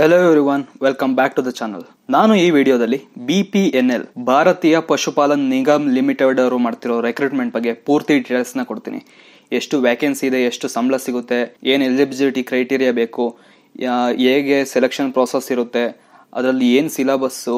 hello one welcome back to the channel ನಾನು ಈ ವಿಡಿಯೋದಲ್ಲಿ ಬಿ ಪಿ ಎನ್ ಎಲ್ ಭಾರತೀಯ ಪಶುಪಾಲನ್ ನಿಗಮ್ ಲಿಮಿಟೆಡ್ ಅವರು ಮಾಡ್ತಿರೋ ರೆಕ್ರೂಟ್ಮೆಂಟ್ ಬಗ್ಗೆ ಪೂರ್ತಿ ಡೀಟೇಲ್ಸ್ನ ಕೊಡ್ತೀನಿ ಎಷ್ಟು ವ್ಯಾಕೆನ್ಸಿ ಇದೆ ಎಷ್ಟು ಸಂಬಳ ಸಿಗುತ್ತೆ ಏನು ಎಲಿಜಿಬಿಲಿಟಿ ಕ್ರೈಟೀರಿಯಾ ಬೇಕು ಹೇಗೆ ಸೆಲೆಕ್ಷನ್ ಪ್ರೋಸೆಸ್ ಇರುತ್ತೆ ಅದರಲ್ಲಿ ಏನು ಸಿಲೆಬಸ್ಸು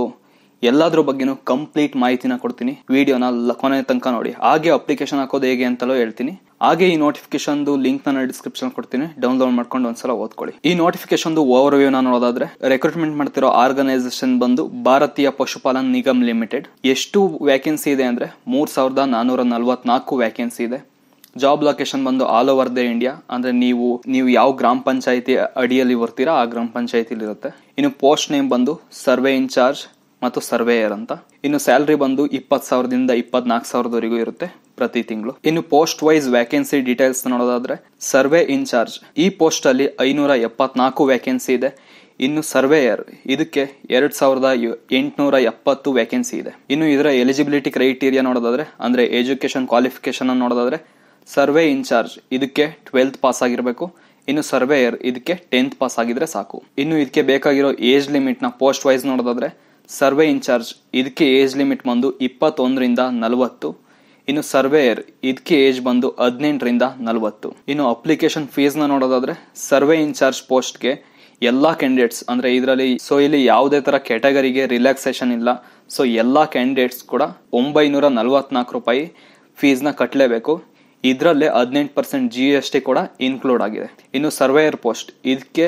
ಎಲ್ಲಾದ್ರ ಬಗ್ಗೆನೂ ಕಂಪ್ಲೀಟ್ ಮಾಹಿತಿನ ಕೊಡ್ತೀನಿ ವಿಡಿಯೋನ ಕೊನೆ ತನಕ ನೋಡಿ ಹಾಗೆ ಅಪ್ಲಿಕೇಶನ್ ಹಾಕೋದು ಹೇಗೆ ಅಂತಲೂ ಹೇಳ್ತೀನಿ ಹಾಗೆ ಈ ನೋಟಿಫಿಕೇಶನ್ ಲಿಂಕ್ ನಾನು ಡಿಸ್ಕ್ರಿಪ್ಷನ್ ಕೊಡ್ತೀನಿ ಡೌನ್ಲೋಡ್ ಮಾಡ್ಕೊಂಡು ಒಂದ್ಸಲ ಓದ್ಕೊಳ್ಳಿ ಈ ನೋಟಿಫಿಕೇಶನ್ ಓವರ್ ವ್ಯೂ ನೋಡೋದಾದ್ರೆ ರೆಕ್ರೂಟ್ಮೆಂಟ್ ಮಾಡ್ತಿರೋ ಆರ್ಗನೈಸೇಷನ್ ಬಂದು ಭಾರತೀಯ ಪಶುಪಾಲನ್ ನಿಗಮ್ ಲಿಮಿಟೆಡ್ ಎಷ್ಟು ವ್ಯಾಕೆನ್ಸಿ ಇದೆ ಅಂದ್ರೆ ಮೂರ್ ಸಾವಿರದ ನಾನೂರ ನಲ್ವತ್ನಾಲ್ಕು ವ್ಯಾಕೆನ್ಸಿ ಇದೆ ಜಾಬ್ ಲೊಕೇಶನ್ ಬಂದು ಆಲ್ ಓವರ್ ದ ಇಂಡಿಯಾ ಅಂದ್ರೆ ನೀವು ನೀವು ಯಾವ ಗ್ರಾಮ ಪಂಚಾಯತಿ ಅಡಿಯಲ್ಲಿ ಬರ್ತೀರಾ ಆ ಗ್ರಾಮ ಪಂಚಾಯತಿಲಿರುತ್ತೆ ಇರುತ್ತೆ ಇನ್ನು ಪೋಸ್ಟ್ ನೇಮ್ ಬಂದು ಸರ್ವೆ ಇನ್ಚಾರ್ಜ್ ಮತ್ತು ಸರ್ವೇಯರ್ ಅಂತ ಇನ್ನು ಸ್ಯಾಲ್ರಿ ಬಂದು ಇಪ್ಪತ್ ಸಾವಿರದಿಂದ ಇಪ್ಪತ್ನಾಲ್ಕು ಸಾವಿರದವರೆಗೂ ಇರುತ್ತೆ ಪ್ರತಿ ತಿಂಗಳು ಇನ್ನು ಪೋಸ್ಟ್ ವೈಸ್ ವ್ಯಾಕೆನ್ಸಿ ಡೀಟೇಲ್ಸ್ ನೋಡೋದಾದ್ರೆ ಸರ್ವೆ ಇನ್ಚಾರ್ಜ್ ಈ ಪೋಸ್ಟ್ ಅಲ್ಲಿ ಐನೂರ ಎಪ್ಪತ್ನಾಲ್ಕು ವ್ಯಾಕೆನ್ಸಿ ಇದೆ ಇನ್ನು ಸರ್ವೇಯರ್ ಇದಕ್ಕೆ ಎರಡ್ ಸಾವಿರದ ಎಂಟುನೂರ ಎಪ್ಪತ್ತು ವ್ಯಾಕೆನ್ಸಿ ಇದೆ ಇನ್ನು ಇದರ ಎಲಿಜಿಬಿಲಿಟಿ ಕ್ರೈಟೀರಿಯಾ ನೋಡೋದಾದ್ರೆ ಅಂದ್ರೆ ಎಜುಕೇಶನ್ ಕ್ವಾಲಿಫಿಕೇಶನ್ ಅನ್ನು ನೋಡೋದಾದ್ರೆ ಸರ್ವೆ ಇನ್ಚಾರ್ಜ್ ಇದಕ್ಕೆ ಟ್ವೆಲ್ತ್ ಪಾಸ್ ಆಗಿರಬೇಕು ಇನ್ನು ಸರ್ವೇಯರ್ ಇದಕ್ಕೆ ಟೆಂತ್ ಪಾಸ್ ಆಗಿದ್ರೆ ಸಾಕು ಇನ್ನು ಇದಕ್ಕೆ ಬೇಕಾಗಿರೋ ಏಜ್ ಲಿಮಿಟ್ ನ ಪೋಸ್ಟ್ ವೈಸ್ ನೋಡೋದಾದ್ರೆ ಸರ್ವೆ ಇನ್ಚಾರ್ಜ್ ಇದಕ್ಕೆ ಏಜ್ ಲಿಮಿಟ್ ಬಂದು ಇಪ್ಪತ್ತೊಂದರಿಂದ ನಲವತ್ತು ಇನ್ನು ಸರ್ವೇಯರ್ ಇದಕ್ಕೆ ಏಜ್ ಬಂದು ಹದಿನೆಂಟರಿಂದ ನಲವತ್ತು ಇನ್ನು ಅಪ್ಲಿಕೇಶನ್ ಫೀಸ್ನ ನೋಡೋದಾದರೆ ಸರ್ವೆ ಇನ್ಚಾರ್ಜ್ ಪೋಸ್ಟ್ಗೆ ಎಲ್ಲ ಕ್ಯಾಂಡಿಡೇಟ್ಸ್ ಅಂದರೆ ಇದರಲ್ಲಿ ಸೊ ಇಲ್ಲಿ ಯಾವುದೇ ಥರ ಕ್ಯಾಟಗರಿಗೆ ರಿಲ್ಯಾಕ್ಸೇಷನ್ ಇಲ್ಲ ಸೊ ಎಲ್ಲ ಕ್ಯಾಂಡಿಡೇಟ್ಸ್ ಕೂಡ ಒಂಬೈನೂರ ನಲವತ್ನಾಲ್ಕು ರೂಪಾಯಿ ಫೀಸ್ನ ಕಟ್ಟಲೇಬೇಕು ಇದರಲ್ಲೇ ಹದಿನೆಂಟು ಪರ್ಸೆಂಟ್ ಜಿ ಎಸ್ ಟಿ ಕೂಡ ಇನ್ಕ್ಲೂಡ್ ಆಗಿದೆ ಇನ್ನು ಸರ್ವೇಯರ್ ಪೋಸ್ಟ್ ಇದಕ್ಕೆ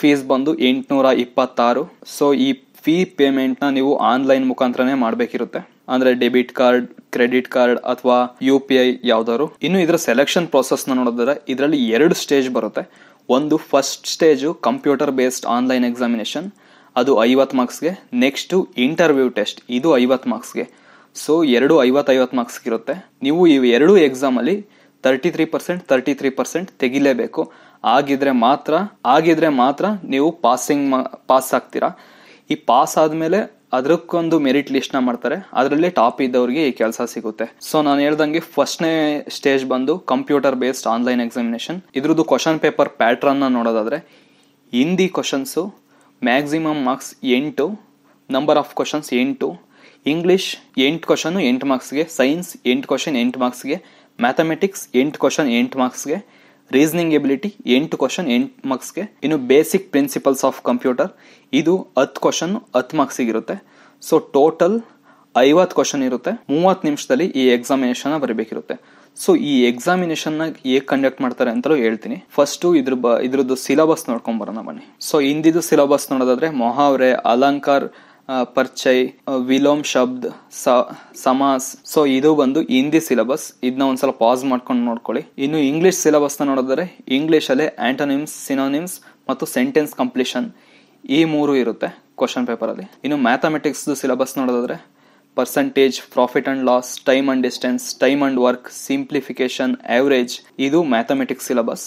ಫೀಸ್ ಬಂದು ಎಂಟುನೂರ ಇಪ್ಪತ್ತಾರು ಸೊ ಈ ಫೀ ಪೇಮೆಂಟ್ನ ನೀವು ಆನ್ಲೈನ್ ಮುಖಾಂತರನೇ ಮಾಡಬೇಕಿರುತ್ತೆ ಅಂದ್ರೆ ಡೆಬಿಟ್ ಕಾರ್ಡ್ ಕ್ರೆಡಿಟ್ ಕಾರ್ಡ್ ಅಥವಾ ಯು ಪಿ ಐ ಯಾವ್ದಾದ್ರು ಇನ್ನು ಇದರ ಸೆಲೆಕ್ಷನ್ ಪ್ರೊಸೆಸ್ನ ನೋಡಿದ್ರೆ ಇದರಲ್ಲಿ ಎರಡು ಸ್ಟೇಜ್ ಬರುತ್ತೆ ಒಂದು first stage computer based online examination ಅದು ಐವತ್ತು ಮಾರ್ಕ್ಸ್ಗೆ ನೆಕ್ಸ್ಟು ಇಂಟರ್ವ್ಯೂ ಟೆಸ್ಟ್ ಇದು ಐವತ್ತು ಮಾರ್ಕ್ಸ್ಗೆ ಸೊ ಎರಡು ಐವತ್ತೈವತ್ತು ಮಾರ್ಕ್ಸ್ಗೆ ಇರುತ್ತೆ ನೀವು ಈ ಎರಡೂ ಎಕ್ಸಾಮಲ್ಲಿ thirty three percent thirty three percent ತೆಗಿಲೇಬೇಕು ಆಗಿದ್ರೆ ಮಾತ್ರ ಆಗಿದ್ರೆ ಮಾತ್ರ ನೀವು ಪಾಸಿಂಗ್ ಪಾಸ್ ಆಗ್ತೀರಾ ಈ ಪಾಸ್ ಆದಮೇಲೆ ಅದಕ್ಕೊಂದು ಮೆರಿಟ್ ಲಿಸ್ಟ್ ನ ಮಾಡ್ತಾರೆ ಅದರಲ್ಲೇ ಟಾಪ್ ಇದ್ದವ್ರಿಗೆ ಈ ಕೆಲಸ ಸಿಗುತ್ತೆ ಸೊ ನಾನು ಹೇಳ್ದಂಗೆ ಫಸ್ಟ್ನೇ ಸ್ಟೇಜ್ ಬಂದು ಕಂಪ್ಯೂಟರ್ ಬೇಸ್ಡ್ ಆನ್ಲೈನ್ ಎಕ್ಸಾಮಿನೇಷನ್ ಇದ್ರದ್ದು ಕ್ವಶನ್ ಪೇಪರ್ ಪ್ಯಾಟ್ರನ್ನ ನೋಡೋದಾದ್ರೆ ಹಿಂದಿ ಕ್ವಶನ್ಸು ಮ್ಯಾಕ್ಸಿಮಮ್ ಮಾರ್ಕ್ಸ್ ಎಂಟು ನಂಬರ್ ಆಫ್ ಕ್ವಶನ್ಸ್ ಎಂಟು ಇಂಗ್ಲಿಷ್ ಎಂಟು ಕ್ವಶನ್ ಎಂಟು ಮಾರ್ಕ್ಸ್ಗೆ ಸೈನ್ಸ್ ಎಂಟು ಕ್ವಶನ್ ಎಂಟು ಮಾರ್ಕ್ಸ್ಗೆ ಮ್ಯಾಥಮೆಟಿಕ್ಸ್ ಎಂಟು ಕ್ವಶನ್ ಎಂಟು ಮಾರ್ಕ್ಸ್ಗೆ ರೀಸನಿಂಗ್ ಎಬಿಲಿಟಿ ಎಂಟು ಕ್ವಶನ್ ಎಂಟು ಮಾರ್ಕ್ಸ್ಗೆ ಇನ್ನು ಬೇಸಿಕ್ ಪ್ರಿನ್ಸಿಪಲ್ಸ್ ಆಫ್ ಕಂಪ್ಯೂಟರ್ ಇದು ಹತ್ತು ಕ್ವಶನ್ ಹತ್ತು ಮಾರ್ಕ್ಸಿಗೆ ಇರುತ್ತೆ ಸೊ ಟೋಟಲ್ ಐವತ್ತು ಕ್ವಶನ್ ಇರುತ್ತೆ ಮೂವತ್ತು ನಿಮಿಷದಲ್ಲಿ ಈ ಎಕ್ಸಾಮಿನೇಷನ್ ಬರಬೇಕಿರುತ್ತೆ ಸೊ ಈ ಎಕ್ಸಾಮಿನೇಷನ್ ಹೇಗೆ ಕಂಡಕ್ಟ್ ಮಾಡ್ತಾರೆ ಅಂತಲೂ ಹೇಳ್ತೀನಿ ಫಸ್ಟು ಇದ್ರ ಬ ಇದ್ರದ್ದು ಸಿಲಬಸ್ ನೋಡ್ಕೊಂಡ್ ಬರೋಣ ಬನ್ನಿ ಸೊ ಹಿಂದಿದು ಸಿಲಬಸ್ ನೋಡೋದಾದ್ರೆ ಮೊಹಾವ್ರೆ ಅಲಂಕಾರ್ ಪರ್ಚಯ್ ವಿಲೋಮ್ ಶಬ್ದ ಸಮಾಸ್ ಸೊ ಇದು ಬಂದು ಹಿಂದಿ ಸಿಲೆಬಸ್ ಇದನ್ನ ಒಂದ್ಸಲ ಪಾಸ್ ಮಾಡ್ಕೊಂಡು ನೋಡ್ಕೊಳ್ಳಿ ಇನ್ನು ಇಂಗ್ಲಿಷ್ ಸಿಲೆಬಸ್ ನ ನೋಡಿದ್ರೆ ಇಂಗ್ಲಿಷ್ ಅಲ್ಲಿ ಆಂಟೋನಿಮ್ಸ್ ಸಿನೋನಿಮ್ಸ್ ಮತ್ತು ಸೆಂಟೆನ್ಸ್ ಕಂಪ್ಲೀಷನ್ ಈ ಮೂರು ಇರುತ್ತೆ ಕ್ವಶನ್ ಪೇಪರ್ ಅಲ್ಲಿ ಇನ್ನು ಮ್ಯಾಥಮೆಟಿಕ್ಸ್ ಸಿಲೆಬಸ್ ನೋಡೋದಾದ್ರೆ percentage profit and loss time and distance time and work simplification average ಇದು ಮ್ಯಾಥಮೆಟಿಕ್ಸ್ ಸಿಲೆಬಸ್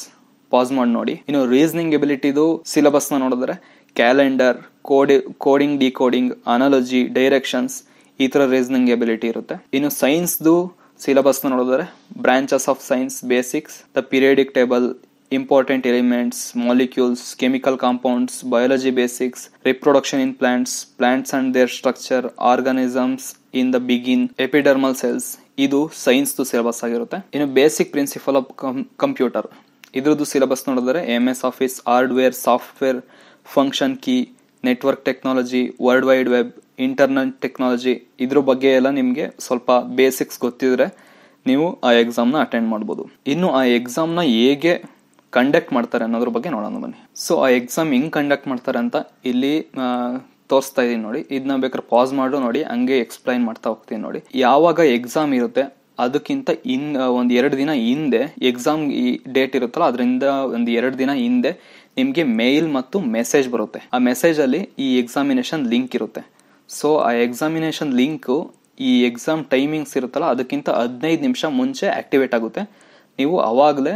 ಪಾಸ್ ಮಾಡಿ ನೋಡಿ ಇನ್ನು ರೀಸನಿಂಗ್ ಎಬಿಲಿಟಿದು ಸಿಲೆಬಸ್ನ ನೋಡಿದ್ರೆ ಕ್ಯಾಲೆಂಡರ್ ಕೋಡಿ ಕೋಡಿಂಗ್ ಡಿಕೋಡಿಂಗ್ ಅನಾಲಜಿ ಡೈರೆಕ್ಷನ್ಸ್ ಈ ಥರ ರೀಸನಿಂಗ್ ಎಬಿಲಿಟಿ ಇರುತ್ತೆ ಇನ್ನು ಸೈನ್ಸ್ದು ಸಿಲೆಬಸ್ನ ನೋಡಿದ್ರೆ branches of science basics the periodic table important elements molecules chemical compounds biology basics reproduction in plants plants and their structure organisms in the begin epidermal cells ಇದು ಸೈನ್ಸ್ದು syllabus ಆಗಿರುತ್ತೆ ಇನ್ನು ಬೇಸಿಕ್ ಪ್ರಿನ್ಸಿಪಲ್ ಆಫ್ ಕಂಪ್ಯೂಟರ್ ಇದ್ರದ್ದು syllabus ನೋಡಿದ್ರೆ M S office hardware software function key network technology world wide web internet technology ಇದ್ರ ಬಗ್ಗೆ ಎಲ್ಲ ನಿಮಗೆ ಸ್ವಲ್ಪ ಬೇಸಿಕ್ಸ್ ಗೊತ್ತಿದ್ರೆ ನೀವು ಆ ಎಕ್ಸಾಮ್ನ ಅಟೆಂಡ್ ಮಾಡ್ಬೋದು ಇನ್ನು ಆ ಎಕ್ಸಾಮ್ನ ಹೇಗೆ ಕಂಡಕ್ಟ್ ಮಾಡ್ತಾರೆ ಅನ್ನೋದ್ರ ಬಗ್ಗೆ ನೋಡೋಣ ಬನ್ನಿ ಸೊ ಆ ಎಕ್ಸಾಮ್ ಹೆಂಗ್ ಕಂಡಕ್ಟ್ ಮಾಡ್ತಾರೆ ಅಂತ ಇಲ್ಲಿ ತೋರಿಸ್ತಾ ಇದೀನಿ ನೋಡಿ ಇದನ್ನ ಬೇಕಾದ್ರೆ ಪಾಸ್ ಮಾಡು ನೋಡಿ ಹಂಗೆ ಎಕ್ಸ್ಪ್ಲೈನ್ ಮಾಡ್ತಾ ಹೋಗ್ತೀನಿ ನೋಡಿ ಯಾವಾಗ ಎಕ್ಸಾಮ್ ಇರುತ್ತೆ ಅದಕ್ಕಿಂತ ಇನ್ ಒಂದು ಎರಡು ದಿನ ಹಿಂದೆ ಎಕ್ಸಾಮ್ ಈ ಡೇಟ್ ಇರುತ್ತಲ್ಲ ಅದರಿಂದ ಒಂದು ಎರಡು ದಿನ ಹಿಂದೆ ನಿಮಗೆ ಮೇಲ್ ಮತ್ತು ಮೆಸೇಜ್ ಬರುತ್ತೆ ಆ ಮೆಸೇಜಲ್ಲಿ ಈ ಎಕ್ಸಾಮಿನೇಷನ್ ಲಿಂಕ್ ಇರುತ್ತೆ ಸೊ ಆ ಎಕ್ಸಾಮಿನೇಷನ್ ಲಿಂಕು ಈ ಎಕ್ಸಾಮ್ ಟೈಮಿಂಗ್ಸ್ ಇರುತ್ತಲ್ಲ ಅದಕ್ಕಿಂತ ಹದಿನೈದು ನಿಮಿಷ ಮುಂಚೆ ಆಕ್ಟಿವೇಟ್ ಆಗುತ್ತೆ ನೀವು ಅವಾಗಲೇ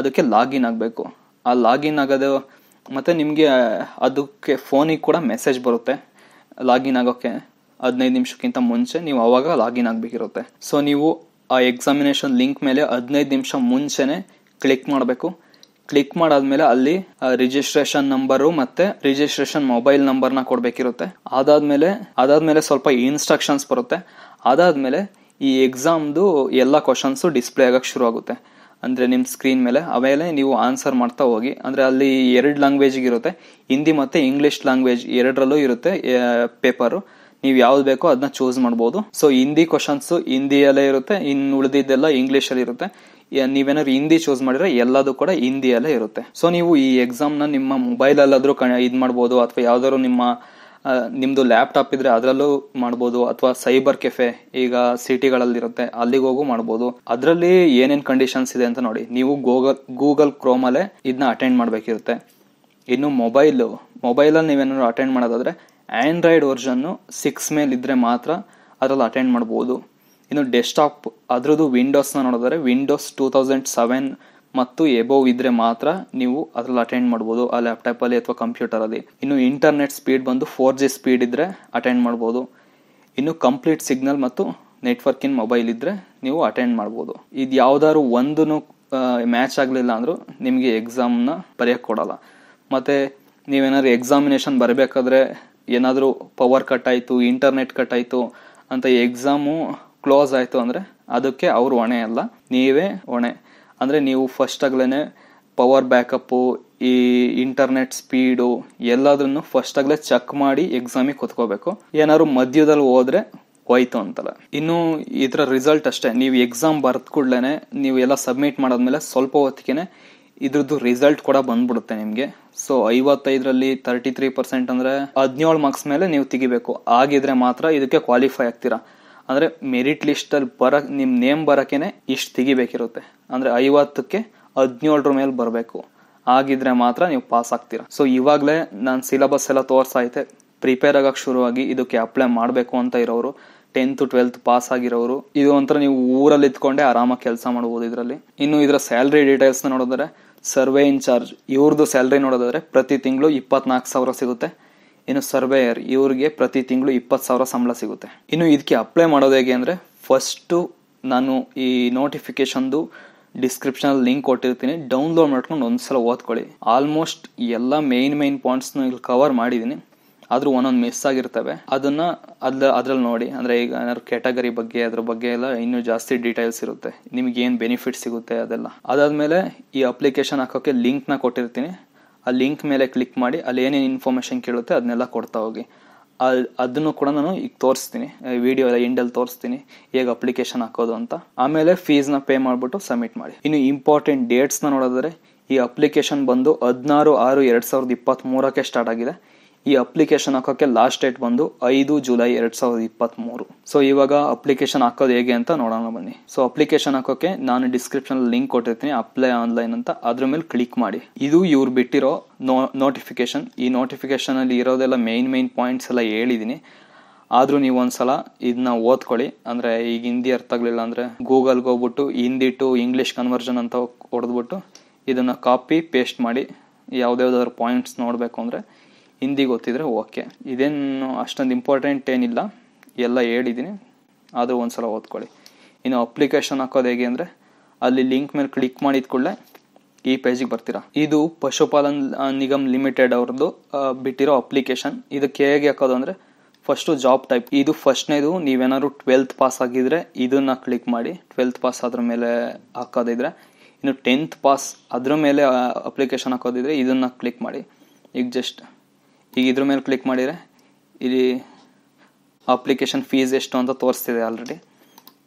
ಅದಕ್ಕೆ ಲಾಗಿನ್ ಆಗಬೇಕು ಆ ಲಾಗಿನ್ ಆಗೋದು ಮತ್ತು ನಿಮಗೆ ಅದಕ್ಕೆ ಫೋನಿಗೆ ಕೂಡ ಮೆಸೇಜ್ ಬರುತ್ತೆ ಲಾಗಿನ್ ಆಗೋಕ್ಕೆ ಹದಿನೈದು ನಿಮಿಷಕ್ಕಿಂತ ಮುಂಚೆ ನೀವು ಅವಾಗ ಲಾಗಿನ್ ಆಗಬೇಕಿರುತ್ತೆ ಸೊ ನೀವು ಆ ಎಕ್ಸಾಮಿನೇಷನ್ ಲಿಂಕ್ ಮೇಲೆ ಹದಿನೈದು ನಿಮಿಷ ಮುಂಚೆನೆ ಕ್ಲಿಕ್ ಮಾಡಬೇಕು ಕ್ಲಿಕ್ ಮಾಡಾದ್ಮೇಲೆ ಅಲ್ಲಿ ರಿಜಿಸ್ಟ್ರೇಷನ್ ನಂಬರು ಮತ್ತೆ ರಿಜಿಸ್ಟ್ರೇಷನ್ ಮೊಬೈಲ್ ನಂಬರ್ನ ಕೊಡಬೇಕಿರುತ್ತೆ ಅದಾದ್ಮೇಲೆ ಅದಾದ್ಮೇಲೆ ಸ್ವಲ್ಪ ಇನ್ಸ್ಟ್ರಕ್ಷನ್ಸ್ ಬರುತ್ತೆ ಅದಾದ್ಮೇಲೆ ಈ ಎಕ್ಸಾಮ್ದು ಎಲ್ಲ ಕ್ವಶನ್ಸು ಡಿಸ್ಪ್ಲೇ ಆಗೋಕೆ ಶುರು ಆಗುತ್ತೆ ಅಂದರೆ ನಿಮ್ಮ ಸ್ಕ್ರೀನ್ ಮೇಲೆ ಆಮೇಲೆ ನೀವು ಆನ್ಸರ್ ಮಾಡ್ತಾ ಹೋಗಿ ಅಂದರೆ ಅಲ್ಲಿ ಎರಡು ಲ್ಯಾಂಗ್ವೇಜ್ ಇರುತ್ತೆ ಹಿಂದಿ ಮತ್ತು ಇಂಗ್ಲೀಷ್ ಲ್ಯಾಂಗ್ವೇಜ್ ಎರಡರಲ್ಲೂ ಇರುತ್ತೆ ಪೇಪರು ನೀವು ಯಾವ್ದು ಬೇಕೋ ಅದನ್ನ ಚೂಸ್ ಮಾಡ್ಬೋದು ಸೊ ಹಿಂದಿ ಕ್ವಶನ್ಸ್ ಹಿಂದಿಯಲ್ಲೇ ಇರುತ್ತೆ ಇನ್ ಉಳಿದಿದ್ದೆಲ್ಲ ಇಂಗ್ಲಿಷ್ ಅಲ್ಲಿ ಇರುತ್ತೆ ನೀವೇನಾದ್ರು ಹಿಂದಿ ಚೂಸ್ ಮಾಡಿದ್ರೆ ಎಲ್ಲದೂ ಕೂಡ ಹಿಂದಿಯಲ್ಲೇ ಇರುತ್ತೆ ಸೊ ನೀವು ಈ ಎಕ್ಸಾಮ್ ನ ನಿಮ್ಮ ಮೊಬೈಲ್ ಅಲ್ಲಾದ್ರೂ ಇದ್ ಮಾಡಬಹುದು ಅಥವಾ ಯಾವ್ದಾದ್ರು ನಿಮ್ಮ ನಿಮ್ಮದು ಲ್ಯಾಪ್ಟಾಪ್ ಇದ್ರೆ ಅದರಲ್ಲೂ ಮಾಡ್ಬೋದು ಅಥವಾ ಸೈಬರ್ ಕೆಫೆ ಈಗ ಇರುತ್ತೆ ಅಲ್ಲಿಗೆ ಹೋಗು ಮಾಡ್ಬೋದು ಅದರಲ್ಲಿ ಏನೇನ್ ಕಂಡೀಷನ್ಸ್ ಇದೆ ಅಂತ ನೋಡಿ ನೀವು ಗೂಗಲ್ ಗೂಗಲ್ ಕ್ರೋಮಲ್ಲೇ ಇದನ್ನ ಅಟೆಂಡ್ ಮಾಡಬೇಕಿರುತ್ತೆ ಇನ್ನು ಮೊಬೈಲ್ ಮೊಬೈಲ್ ಅಲ್ಲಿ ನೀವೇನಾದ್ರು ಅಟೆಂಡ್ ಮಾಡೋದಾದ್ರೆ ಆ್ಯಂಡ್ರಾಯ್ಡ್ ವರ್ಷನ್ನು ಸಿಕ್ಸ್ ಮೇಲಿದ್ದರೆ ಮಾತ್ರ ಅದರಲ್ಲಿ ಅಟೆಂಡ್ ಮಾಡ್ಬೋದು ಇನ್ನು ಡೆಸ್ಕ್ಟಾಪ್ ಅದರದ್ದು ವಿಂಡೋಸ್ನ ನೋಡಿದ್ರೆ ವಿಂಡೋಸ್ ಟೂ ತೌಸಂಡ್ ಸೆವೆನ್ ಮತ್ತು ಎಬೋವ್ ಇದ್ದರೆ ಮಾತ್ರ ನೀವು ಅದರಲ್ಲಿ ಅಟೆಂಡ್ ಮಾಡ್ಬೋದು ಆ ಲ್ಯಾಪ್ಟಾಪಲ್ಲಿ ಅಥವಾ ಕಂಪ್ಯೂಟರಲ್ಲಿ ಇನ್ನು ಇಂಟರ್ನೆಟ್ ಸ್ಪೀಡ್ ಬಂದು ಫೋರ್ ಜಿ ಸ್ಪೀಡ್ ಇದ್ದರೆ ಅಟೆಂಡ್ ಮಾಡ್ಬೋದು ಇನ್ನು ಕಂಪ್ಲೀಟ್ ಸಿಗ್ನಲ್ ಮತ್ತು ನೆಟ್ವರ್ಕಿನ ಮೊಬೈಲ್ ಇದ್ದರೆ ನೀವು ಅಟೆಂಡ್ ಮಾಡ್ಬೋದು ಇದು ಯಾವುದಾದ್ರು ಒಂದೂ ಮ್ಯಾಚ್ ಆಗಲಿಲ್ಲ ಅಂದರೂ ನಿಮಗೆ ಎಕ್ಸಾಮ್ನ ಬರೆಯೋಕ್ಕೆ ಕೊಡಲ್ಲ ಮತ್ತು ನೀವೇನಾದ್ರು ಎಕ್ಸಾಮಿನೇಷನ್ ಬರಬೇಕಾದ್ರೆ ಏನಾದರೂ ಪವರ್ ಕಟ್ ಆಯಿತು ಇಂಟರ್ನೆಟ್ ಕಟ್ ಆಯಿತು ಅಂತ ಎಕ್ಸಾಮು ಕ್ಲೋಸ್ ಆಯಿತು ಅಂದರೆ ಅದಕ್ಕೆ ಅವರು ಹೊಣೆ ಅಲ್ಲ ನೀವೇ ಹೊಣೆ ಅಂದರೆ ನೀವು ಫಸ್ಟ್ ಪವರ್ ಬ್ಯಾಕಪ್ಪು ಈ ಇಂಟರ್ನೆಟ್ ಸ್ಪೀಡು ಎಲ್ಲದನ್ನು ಫಸ್ಟ್ ಚೆಕ್ ಮಾಡಿ ಎಕ್ಸಾಮಿಗೆ ಕೂತ್ಕೋಬೇಕು ಏನಾದ್ರು ಮಧ್ಯದಲ್ಲಿ ಹೋದ್ರೆ ಹೋಯ್ತು ಅಂತಲ್ಲ ಇನ್ನು ಇದರ ರಿಸಲ್ಟ್ ಅಷ್ಟೇ ನೀವು ಎಕ್ಸಾಮ್ ಬರೆದ ಕೂಡಲೇ ನೀವು ಎಲ್ಲ ಸಬ್ಮಿಟ್ ಮಾಡಿದ್ಮೇಲೆ ಸ್ವಲ್ಪ ಹೊತ್ತಿಗೆ ಇದ್ರದ್ದು ರಿಸಲ್ಟ್ ಕೂಡ ಬಂದ್ಬಿಡುತ್ತೆ ನಿಮಗೆ ಸೊ ಐವತ್ತೈದರಲ್ಲಿ ತರ್ಟಿ ತ್ರೀ ಪರ್ಸೆಂಟ್ ಅಂದ್ರೆ ಹದಿನೇಳು ಮಾರ್ಕ್ಸ್ ಮೇಲೆ ನೀವು ತೆಗಿಬೇಕು ಆಗಿದ್ರೆ ಮಾತ್ರ ಇದಕ್ಕೆ ಕ್ವಾಲಿಫೈ ಆಗ್ತೀರಾ ಅಂದ್ರೆ ಮೆರಿಟ್ ಲಿಸ್ಟ್ ಅಲ್ಲಿ ಬರ ನಿಮ್ಮ ನೇಮ್ ಬರಕೇನೆ ಇಷ್ಟು ತೆಗಿಬೇಕಿರುತ್ತೆ ಅಂದ್ರೆ ಐವತ್ತಕ್ಕೆ ಹದಿನೇಳರ ಮೇಲೆ ಬರಬೇಕು ಆಗಿದ್ರೆ ಮಾತ್ರ ನೀವು ಪಾಸ್ ಆಗ್ತೀರಾ ಸೊ ಇವಾಗಲೇ ನಾನು ಸಿಲೆಬಸ್ ಎಲ್ಲ ತೋರ್ಸೈತೆ ಪ್ರಿಪೇರ್ ಆಗೋಕೆ ಶುರುವಾಗಿ ಇದಕ್ಕೆ ಅಪ್ಲೈ ಮಾಡಬೇಕು ಅಂತ ಇರೋರು ಟೆಂತ್ ಟ್ವೆಲ್ತ್ ಪಾಸ್ ಆಗಿರೋರು ಇದು ಒಂಥರ ನೀವು ಊರಲ್ಲಿ ಇದ್ಕೊಂಡೆ ಆರಾಮಾಗಿ ಕೆಲಸ ಮಾಡ್ಬೋದು ಇದರಲ್ಲಿ ಇನ್ನು ಇದರ ಸ್ಯಾಲ್ರಿ ಡೀಟೇಲ್ಸ್ ನೋಡಿದ್ರೆ ಸರ್ವೆ ಇನ್ಚಾರ್ಜ್ ಇವ್ರದ್ದು ಸ್ಯಾಲ್ರಿ ನೋಡೋದಾದ್ರೆ ಪ್ರತಿ ತಿಂಗಳು ಇಪ್ಪತ್ನಾಲ್ಕು ಸಾವಿರ ಸಿಗುತ್ತೆ ಇನ್ನು ಸರ್ವೇಯರ್ ಇವ್ರಿಗೆ ಪ್ರತಿ ತಿಂಗಳು ಇಪ್ಪತ್ತು ಸಾವಿರ ಸಂಬಳ ಸಿಗುತ್ತೆ ಇನ್ನು ಇದಕ್ಕೆ ಅಪ್ಲೈ ಮಾಡೋದು ಹೇಗೆ ಅಂದರೆ ಫಸ್ಟು ನಾನು ಈ ನೋಟಿಫಿಕೇಷನ್ದು ಡಿಸ್ಕ್ರಿಪ್ಷನಲ್ಲಿ ಲಿಂಕ್ ಕೊಟ್ಟಿರ್ತೀನಿ ಡೌನ್ಲೋಡ್ ಮಾಡ್ಕೊಂಡು ಒಂದು ಸಲ ಓದ್ಕೊಳ್ಳಿ ಆಲ್ಮೋಸ್ಟ್ ಎಲ್ಲ ಮೇಯ್ನ್ ಮೇಯ್ನ್ ಪಾಯಿಂಟ್ಸ್ನ ಇಲ್ಲಿ ಕವರ್ ಮಾಡಿದ್ದೀನಿ ಆದರೂ ಒಂದೊಂದು ಮಿಸ್ ಆಗಿರ್ತವೆ ಅದನ್ನ ಅದ್ರ ಅದ್ರಲ್ಲಿ ನೋಡಿ ಅಂದರೆ ಈಗ ಏನಾದ್ರು ಕ್ಯಾಟಗರಿ ಬಗ್ಗೆ ಅದ್ರ ಬಗ್ಗೆ ಎಲ್ಲ ಇನ್ನೂ ಜಾಸ್ತಿ ಡೀಟೇಲ್ಸ್ ಇರುತ್ತೆ ನಿಮ್ಗೆ ಏನು ಬೆನಿಫಿಟ್ ಸಿಗುತ್ತೆ ಅದೆಲ್ಲ ಅದಾದಮೇಲೆ ಈ ಅಪ್ಲಿಕೇಶನ್ ಲಿಂಕ್ ಲಿಂಕ್ನ ಕೊಟ್ಟಿರ್ತೀನಿ ಆ ಲಿಂಕ್ ಮೇಲೆ ಕ್ಲಿಕ್ ಮಾಡಿ ಅಲ್ಲಿ ಏನೇನು ಇನ್ಫಾರ್ಮೇಶನ್ ಕೇಳುತ್ತೆ ಅದನ್ನೆಲ್ಲ ಕೊಡ್ತಾ ಹೋಗಿ ಅದನ್ನು ಕೂಡ ನಾನು ಈಗ ತೋರಿಸ್ತೀನಿ ವಿಡಿಯೋ ಎಲ್ಲ ಇಂಡಲ್ಲಿ ತೋರಿಸ್ತೀನಿ ಹೇಗೆ ಅಪ್ಲಿಕೇಶನ್ ಹಾಕೋದು ಅಂತ ಆಮೇಲೆ ನ ಪೇ ಮಾಡಿಬಿಟ್ಟು ಸಬ್ಮಿಟ್ ಮಾಡಿ ಇನ್ನು ಇಂಪಾರ್ಟೆಂಟ್ ಡೇಟ್ಸ್ನ ನೋಡೋದ್ರೆ ಈ ಅಪ್ಲಿಕೇಶನ್ ಬಂದು ಹದಿನಾರು ಆರು ಎರಡು ಸಾವಿರದ ಮೂರಕ್ಕೆ ಸ್ಟಾರ್ಟ್ ಆಗಿದೆ ಈ ಅಪ್ಲಿಕೇಶನ್ ಹಾಕೋಕ್ಕೆ ಲಾಸ್ಟ್ ಡೇಟ್ ಬಂದು ಐದು ಜುಲೈ ಎರಡು ಸಾವಿರದ ಇಪ್ಪತ್ತ್ಮೂರು ಸೊ ಇವಾಗ ಅಪ್ಲಿಕೇಶನ್ ಹಾಕೋದು ಹೇಗೆ ಅಂತ ನೋಡೋಣ ಬನ್ನಿ ಸೊ ಅಪ್ಲಿಕೇಶನ್ ಹಾಕೋಕ್ಕೆ ನಾನು ಡಿಸ್ಕ್ರಿಪ್ಷನ್ ಲಿಂಕ್ ಕೊಟ್ಟಿರ್ತೀನಿ ಅಪ್ಲೈ ಆನ್ಲೈನ್ ಅಂತ ಅದ್ರ ಮೇಲೆ ಕ್ಲಿಕ್ ಮಾಡಿ ಇದು ಇವ್ರು ಬಿಟ್ಟಿರೋ ನೋಟಿಫಿಕೇಶನ್ ಈ ನೋಟಿಫಿಕೇಶನ್ ಅಲ್ಲಿ ಇರೋದೆಲ್ಲ ಮೇನ್ ಮೇನ್ ಪಾಯಿಂಟ್ಸ್ ಎಲ್ಲ ಹೇಳಿದೀನಿ ಆದ್ರೂ ನೀವು ಒಂದ್ಸಲ ಇದನ್ನ ಓದ್ಕೊಳ್ಳಿ ಅಂದ್ರೆ ಈಗ ಹಿಂದಿ ಅರ್ಥ ಆಗಲಿಲ್ಲ ಅಂದ್ರೆ ಗೂಗಲ್ಗೆ ಹೋಗ್ಬಿಟ್ಟು ಹಿಂದಿ ಟು ಇಂಗ್ಲಿಷ್ ಕನ್ವರ್ಷನ್ ಅಂತ ಹೊಡೆದ್ಬಿಟ್ಟು ಇದನ್ನ ಕಾಪಿ ಪೇಸ್ಟ್ ಮಾಡಿ ಯಾವ್ದಾದ್ರು ಪಾಯಿಂಟ್ಸ್ ನೋಡಬೇಕು ಅಂದ್ರೆ ಹಿಂದಿ ಗೊತ್ತಿದ್ರೆ ಓಕೆ ಇದೇನು ಅಷ್ಟೊಂದು ಇಂಪಾರ್ಟೆಂಟ್ ಏನಿಲ್ಲ ಎಲ್ಲ ಹೇಳಿದ್ದೀನಿ ಆದರೂ ಒಂದು ಸಲ ಓದ್ಕೊಳ್ಳಿ ಇನ್ನು ಅಪ್ಲಿಕೇಶನ್ ಹಾಕೋದು ಹೇಗೆ ಅಂದರೆ ಅಲ್ಲಿ ಲಿಂಕ್ ಮೇಲೆ ಕ್ಲಿಕ್ ಮಾಡಿದ ಕೂಡಲೇ ಈ ಪೇಜಿಗೆ ಬರ್ತೀರಾ ಇದು ಪಶುಪಾಲನ್ ನಿಗಮ್ ಲಿಮಿಟೆಡ್ ಅವ್ರದ್ದು ಬಿಟ್ಟಿರೋ ಅಪ್ಲಿಕೇಶನ್ ಇದಕ್ಕೆ ಹೇಗೆ ಹಾಕೋದು ಅಂದರೆ ಫಸ್ಟು ಜಾಬ್ ಟೈಪ್ ಇದು ಫಸ್ಟ್ನೇದು ನೀವೇನಾದ್ರು ಟ್ವೆಲ್ತ್ ಪಾಸ್ ಆಗಿದ್ರೆ ಇದನ್ನ ಕ್ಲಿಕ್ ಮಾಡಿ ಟ್ವೆಲ್ತ್ ಪಾಸ್ ಅದ್ರ ಮೇಲೆ ಹಾಕೋದಿದ್ರೆ ಇನ್ನು ಟೆಂತ್ ಪಾಸ್ ಅದ್ರ ಮೇಲೆ ಅಪ್ಲಿಕೇಶನ್ ಹಾಕೋದಿದ್ರೆ ಇದನ್ನ ಕ್ಲಿಕ್ ಮಾಡಿ ಈಗ ಜಸ್ಟ್ ಈಗ ಇದ್ರ ಮೇಲೆ ಕ್ಲಿಕ್ ಮಾಡಿದರೆ ಇಲ್ಲಿ ಅಪ್ಲಿಕೇಶನ್ ಫೀಸ್ ಎಷ್ಟು ಅಂತ ತೋರಿಸ್ತಿದೆ ಆಲ್ರೆಡಿ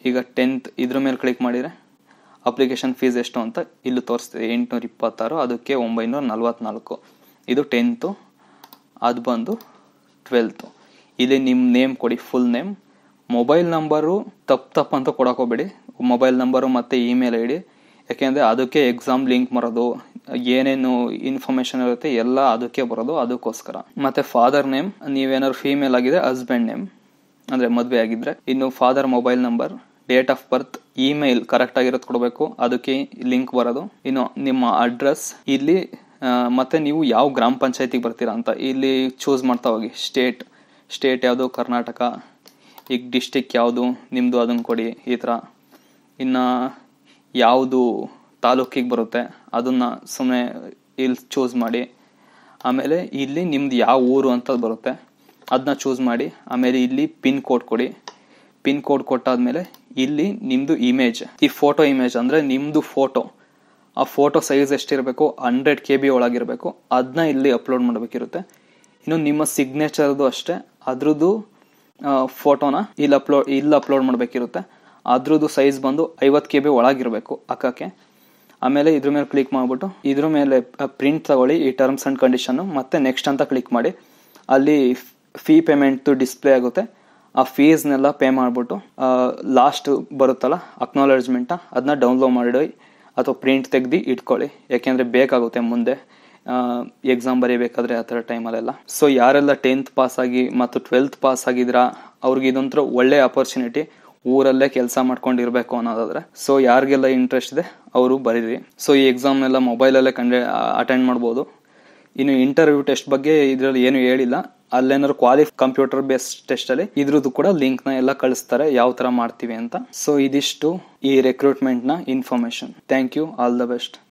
ಈಗ ಟೆಂತ್ ಇದ್ರ ಮೇಲೆ ಕ್ಲಿಕ್ ಮಾಡಿದರೆ ಅಪ್ಲಿಕೇಶನ್ ಫೀಸ್ ಎಷ್ಟು ಅಂತ ಇಲ್ಲಿ ತೋರಿಸ್ತಿದೆ ಎಂಟುನೂರ ಇಪ್ಪತ್ತಾರು ಅದಕ್ಕೆ ಒಂಬೈನೂರ ನಲ್ವತ್ನಾಲ್ಕು ಇದು ಟೆಂತು ಅದು ಬಂದು ಟ್ವೆಲ್ತು ಇಲ್ಲಿ ನಿಮ್ಮ ನೇಮ್ ಕೊಡಿ ಫುಲ್ ನೇಮ್ ಮೊಬೈಲ್ ನಂಬರು ತಪ್ಪು ತಪ್ಪು ಅಂತ ಕೊಡೋಕೋಬೇಡಿ ಮೊಬೈಲ್ ನಂಬರು ಮತ್ತು ಇಮೇಲ್ ಐ ಡಿ ಯಾಕೆಂದರೆ ಅದಕ್ಕೆ ಎಕ್ಸಾಮ್ ಲಿಂಕ್ ಮಾಡೋದು ಏನೇನು ಇನ್ಫಾರ್ಮೇಶನ್ ಇರುತ್ತೆ ಎಲ್ಲ ಅದಕ್ಕೆ ಬರೋದು ಅದಕ್ಕೋಸ್ಕರ ಮತ್ತೆ ಫಾದರ್ ನೇಮ್ ನೀವೇನಾದ್ರು ಫೀಮೇಲ್ ಆಗಿದ್ರೆ ಹಸ್ಬೆಂಡ್ ನೇಮ್ ಅಂದ್ರೆ ಮದುವೆ ಆಗಿದ್ರೆ ಇನ್ನು father mobile number date of birth email correct ಆಗಿರೋದು ಕೊಡಬೇಕು ಅದಕ್ಕೆ ಲಿಂಕ್ ಬರೋದು ಇನ್ನು ನಿಮ್ಮ ಅಡ್ರೆಸ್ ಇಲ್ಲಿ ಮತ್ತೆ ನೀವು ಯಾವ ಗ್ರಾಮ ಪಂಚಾಯತಿಗೆ ಬರ್ತೀರಾ ಅಂತ ಇಲ್ಲಿ ಚೂಸ್ ಮಾಡ್ತಾ ಹೋಗಿ ಸ್ಟೇಟ್ ಸ್ಟೇಟ್ ಯಾವುದು ಕರ್ನಾಟಕ ಈಗ ಡಿಸ್ಟಿಕ್ ಯಾವುದು ನಿಮ್ಮದು ಅದನ್ನು ಕೊಡಿ ಈ ಥರ ಇನ್ನು ಯಾವುದು ತಾಲೂಕಿಗೆ ಬರುತ್ತೆ ಅದನ್ನ ಸುಮ್ಮನೆ ಇಲ್ಲಿ ಚೂಸ್ ಮಾಡಿ ಆಮೇಲೆ ಇಲ್ಲಿ ನಿಮ್ದು ಯಾವ ಊರು ಅಂತ ಬರುತ್ತೆ ಅದನ್ನ ಚೂಸ್ ಮಾಡಿ ಆಮೇಲೆ ಇಲ್ಲಿ ಪಿನ್ ಕೋಡ್ ಕೊಡಿ ಪಿನ್ ಕೋಡ್ ಕೊಟ್ಟಾದ್ಮೇಲೆ ಇಲ್ಲಿ ನಿಮ್ಮದು ಇಮೇಜ್ ಈ ಫೋಟೋ ಇಮೇಜ್ ಅಂದ್ರೆ ನಿಮ್ಮದು ಫೋಟೋ ಆ ಫೋಟೋ ಸೈಜ್ ಎಷ್ಟಿರಬೇಕು ಹಂಡ್ರೆಡ್ ಕೆ ಬಿ ಒಳಗಿರಬೇಕು ಅದನ್ನ ಇಲ್ಲಿ ಅಪ್ಲೋಡ್ ಮಾಡಬೇಕಿರುತ್ತೆ ಇನ್ನು ನಿಮ್ಮ ಸಿಗ್ನೇಚರ್ದು ಅಷ್ಟೇ ಅದ್ರದ್ದು ಫೋಟೋನ ಇಲ್ಲಿ ಅಪ್ಲೋಡ್ ಇಲ್ಲಿ ಅಪ್ಲೋಡ್ ಮಾಡಬೇಕಿರುತ್ತೆ ಅದ್ರದ್ದು ಸೈಜ್ ಬಂದು ಐವತ್ತು ಕೆ ಬಿ ಒಳಗಿರಬೇಕು ಅಕ್ಕಕ್ಕೆ ಆಮೇಲೆ ಇದ್ರ ಮೇಲೆ ಕ್ಲಿಕ್ ಮಾಡಿಬಿಟ್ಟು ಇದ್ರ ಮೇಲೆ ಪ್ರಿಂಟ್ ತಗೊಳ್ಳಿ ಈ ಟರ್ಮ್ಸ್ ಅಂಡ್ ಕಂಡೀಷನ್ ಮತ್ತೆ ನೆಕ್ಸ್ಟ್ ಅಂತ ಕ್ಲಿಕ್ ಮಾಡಿ ಅಲ್ಲಿ ಫೀ ಪೇಮೆಂಟ್ ಡಿಸ್ಪ್ಲೇ ಆಗುತ್ತೆ ಆ ಫೀಸ್ನೆಲ್ಲ ಪೇ ಮಾಡಿಬಿಟ್ಟು ಲಾಸ್ಟ್ ಬರುತ್ತಲ್ಲ ಅಕ್ನಾಲೆಜ್ಮೆಂಟ ಅದನ್ನ ಡೌನ್ಲೋಡ್ ಮಾಡಿ ಅಥವಾ ಪ್ರಿಂಟ್ ತೆಗ್ದು ಇಟ್ಕೊಳ್ಳಿ ಯಾಕೆಂದ್ರೆ ಬೇಕಾಗುತ್ತೆ ಮುಂದೆ ಎಕ್ಸಾಮ್ ಬರೀಬೇಕಾದ್ರೆ ಆ ಥರ ಟೈಮಲ್ಲೆಲ್ಲ ಸೊ ಯಾರೆಲ್ಲ ಟೆಂತ್ ಪಾಸ್ ಆಗಿ ಮತ್ತು ಟ್ವೆಲ್ತ್ ಪಾಸ್ ಆಗಿದ್ರ ಅವ್ರಿಗೆ ಇದೊಂಥರ ಒಳ್ಳೆ ಅಪರ್ಚುನಿಟಿ ಊರಲ್ಲೇ ಕೆಲಸ ಮಾಡ್ಕೊಂಡಿರ್ಬೇಕು ಅನ್ನೋದಾದ್ರೆ ಸೊ ಯಾರಿಗೆಲ್ಲ ಇಂಟ್ರೆಸ್ಟ್ ಇದೆ ಅವರು ಬರೀರಿ ಸೊ ಈ ಎಕ್ಸಾಮ್ ಎಲ್ಲ ಮೊಬೈಲಲ್ಲೇ ಕಂಡೆ ಅಟೆಂಡ್ ಮಾಡ್ಬೋದು ಇನ್ನು ಇಂಟರ್ವ್ಯೂ ಟೆಸ್ಟ್ ಬಗ್ಗೆ ಇದರಲ್ಲಿ ಏನು ಹೇಳಿಲ್ಲ ಅಲ್ಲೇನಾದ್ರು ಕ್ವಾಲಿಫ್ ಕಂಪ್ಯೂಟರ್ ಬೇಸ್ ಟೆಸ್ಟ್ ಅಲ್ಲಿ ಇದ್ರದ್ದು ಕೂಡ ಲಿಂಕ್ ನ ಎಲ್ಲ ಕಳಿಸ್ತಾರೆ ಯಾವ ತರ ಮಾಡ್ತೀವಿ ಅಂತ ಸೊ ಇದಿಷ್ಟು ಈ ರೆಕ್ರೂಟ್ಮೆಂಟ್ ನ information thank you all the best